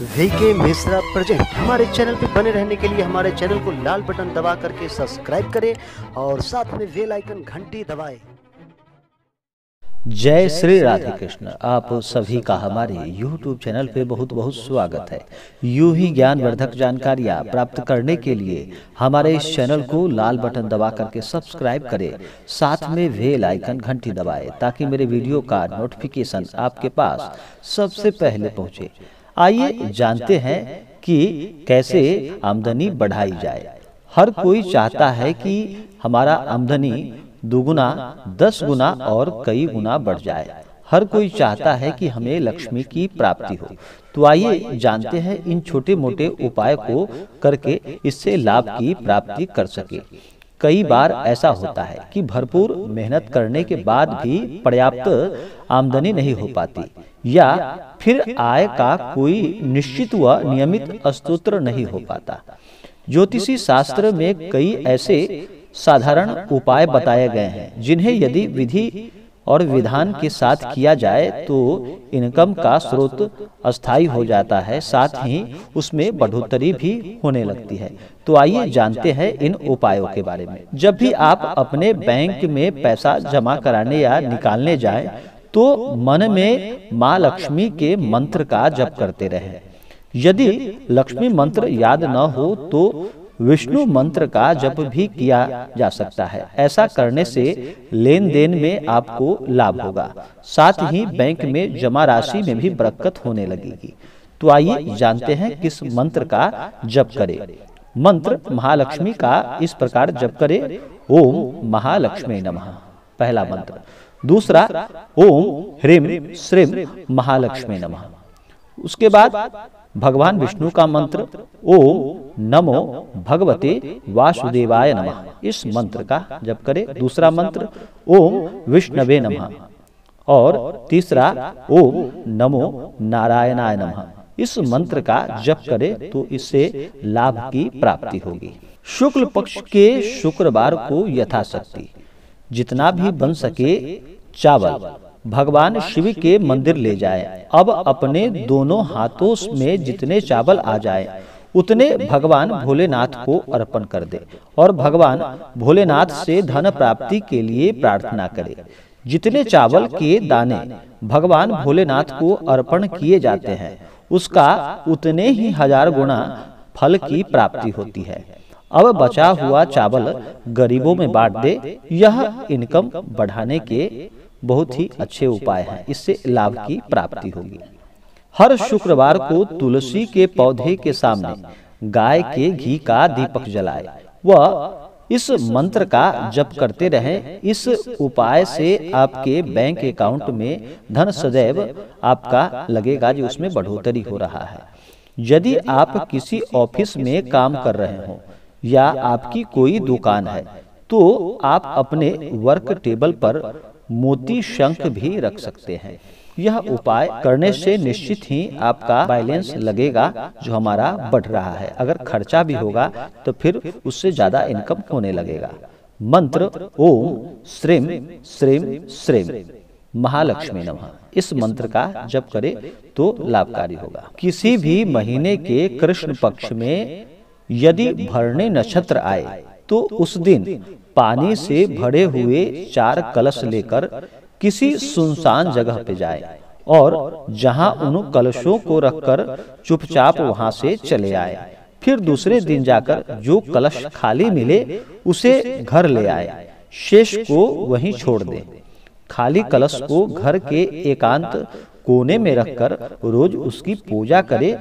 VK Mishra present हमारे channel पे बने रहने के लिए हमारे चैनल को लाल बटन दबा करके सब्सक्राइब करें और साथ में वेल आइकन घंटी दबाए जय श्री राधे कृष्ण आप सभी का हमारे YouTube चैनल पे बहुत बहुत स्वागत है यू ही ज्ञान वर्धक जानकारियाँ प्राप्त करने के लिए हमारे इस चैनल को लाल बटन दबा करके सब्सक्राइब करें साथ में वेल आइकन घंटी दबाएं ताकि मेरे वीडियो का नोटिफिकेशन आपके पास सबसे पहले पहुंचे आइए जानते हैं कि कैसे आमदनी बढ़ाई जाए हर कोई चाहता है कि हमारा आमदनी दुगुना दस गुना और कई गुना बढ़ जाए हर कोई चाहता है कि हमें लक्ष्मी की प्राप्ति हो तो आइए जानते हैं इन छोटे मोटे उपाय को करके इससे लाभ की प्राप्ति कर सके कई बार ऐसा होता है कि भरपूर मेहनत करने के बाद भी पर्याप्त आमदनी नहीं हो पाती या फिर आय का कोई निश्चित व नियमित स्त्रोत्र नहीं हो पाता ज्योतिषी शास्त्र में कई ऐसे साधारण उपाय बताए गए हैं जिन्हें यदि विधि और विधान के साथ किया जाए तो इनकम का स्रोत अस्थाई हो जाता है साथ ही उसमें बढ़ोतरी भी होने लगती है तो आइए जानते हैं इन उपायों के बारे में जब भी आप अपने बैंक में पैसा जमा कराने या निकालने जाए तो मन में माँ लक्ष्मी के मंत्र का जप करते रहें यदि लक्ष्मी मंत्र याद न हो तो विष्णु मंत्र का जप भी किया जा सकता है ऐसा करने से लेन देन में आपको लाभ होगा साथ ही बैंक में जमा राशि में भी बरकत होने लगेगी तो आइए जानते हैं किस मंत्र का जप करें मंत्र महालक्ष्मी का इस प्रकार जप करें ओम महालक्ष्मी नमः पहला मंत्र दूसरा ओम ह्रीम श्रीम महालक्ष्मी नमः उसके बाद भगवान विष्णु का मंत्र ओ नमो भगवते वासुदेवाय नमः इस मंत्र का जप करें दूसरा मंत्र ओम विष्णवे नमः और तीसरा ओम नमो नारायणाय नमः इस मंत्र का जप करें तो इससे लाभ की प्राप्ति होगी शुक्ल पक्ष के शुक्रवार को यथाशक्ति जितना भी बन सके चावल भगवान शिव के मंदिर ले जाए अब अपने दोनों हाथों में जितने चावल आ जाए उतने भगवान भोलेनाथ को अर्पण कर दे और भगवान भोलेनाथ से धन प्राप्ति के लिए प्रार्थना करे जितने चावल के दाने भगवान भोलेनाथ को अर्पण किए जाते हैं उसका उतने ही हजार गुना फल की प्राप्ति होती है अब बचा हुआ चावल गरीबों में बांट दे यह इनकम बढ़ाने के बहुत ही अच्छे उपाय हैं इससे लाभ की प्राप्ति होगी हर शुक्रवार को तुलसी के पौधे के सामने गाय के घी का दीपक जलाए वह इस मंत्र का जप करते रहें इस उपाय से आपके बैंक अकाउंट में धन सदैव आपका लगेगा जो उसमें बढ़ोतरी हो रहा है यदि आप किसी ऑफिस में काम कर रहे हो या आपकी कोई दुकान है तो, तो आप अपने वर्क टेबल पर मोती शंख भी रख सकते हैं यह उपाय करने से निश्चित ही आपका बैलेंस लगेगा जो हमारा बढ़ रहा है अगर खर्चा भी होगा तो फिर उससे ज्यादा इनकम होने लगेगा मंत्र ओम श्रीम श्रीम श्रीम महालक्ष्मी नमः इस मंत्र का जब करें तो, तो लाभकारी होगा किसी भी महीने के कृष्ण पक्ष में यदि भरने नक्षत्र आए तो उस दिन पानी से भरे हुए चार कलश लेकर किसी सुनसान जगह पे जाए और जहां उन कलशों को रखकर चुपचाप वहां से चले आए फिर दूसरे दिन जाकर जो कलश खाली मिले उसे घर ले आए शेष को वहीं छोड़ दे खाली कलश को घर के एकांत कोने में रखकर रोज उसकी पूजा करे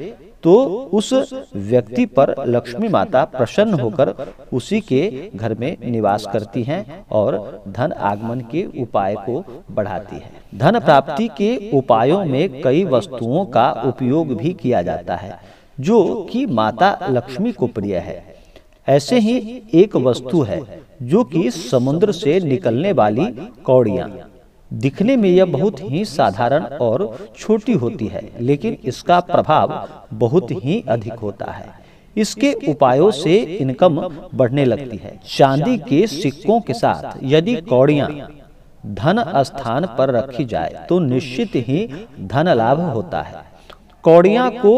तो उस व्यक्ति पर लक्ष्मी माता प्रसन्न होकर उसी के घर में निवास करती हैं और धन आगमन के उपाय को बढ़ाती है धन प्राप्ति के उपायों में कई वस्तुओं का उपयोग भी किया जाता है जो कि माता लक्ष्मी को प्रिय है ऐसे ही एक वस्तु है जो कि समुद्र से निकलने वाली कौड़िया दिखने में यह बहुत ही साधारण और छोटी होती है लेकिन इसका प्रभाव बहुत ही अधिक होता है इसके उपायों से इनकम बढ़ने लगती है चांदी के सिक्कों के साथ यदि कौड़िया धन स्थान पर रखी जाए तो निश्चित ही धन लाभ होता है कौड़िया को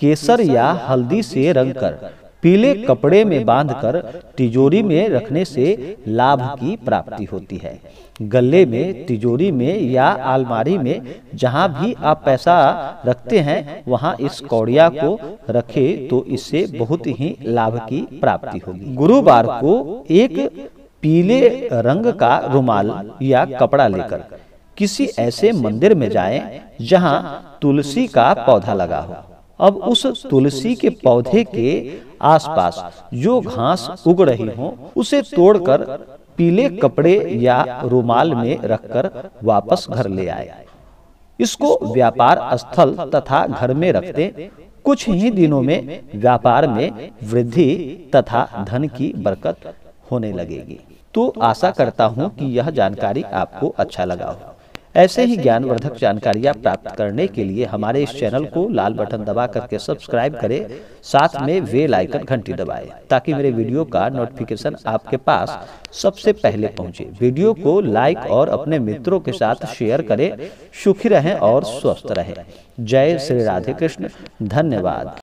केसर या हल्दी से रंगकर पीले कपड़े में बांधकर तिजोरी में रखने से लाभ की प्राप्ति होती है गले में तिजोरी में या आलमारी में जहाँ भी आप पैसा रखते हैं वहाँ इस कौड़िया को रखे तो, तो इससे बहुत ही लाभ की प्राप्ति होगी गुरुवार को एक पीले रंग का रुमाल या कपड़ा लेकर किसी ऐसे मंदिर में जाएं जहां तुलसी का पौधा लगा हो अब उस तुलसी के पौधे के आसपास जो घास उग रही हो उसे तोड़कर पीले कपड़े या रुमाल में रखकर वापस घर ले आए इसको व्यापार स्थल तथा घर में रखते कुछ ही दिनों में व्यापार में वृद्धि तथा धन की बरकत होने लगेगी तो आशा करता हूँ कि यह जानकारी आपको अच्छा लगा हो ऐसे ही ज्ञानवर्धक जानकारियां प्राप्त करने के लिए हमारे इस चैनल को लाल बटन दबा करके सब्सक्राइब करें साथ में वे लाइकन घंटी दबाएं ताकि मेरे वीडियो का नोटिफिकेशन आपके पास सबसे पहले पहुंचे वीडियो को लाइक और अपने मित्रों के साथ शेयर करें सुखी रहें और स्वस्थ रहें जय श्री राधे कृष्ण धन्यवाद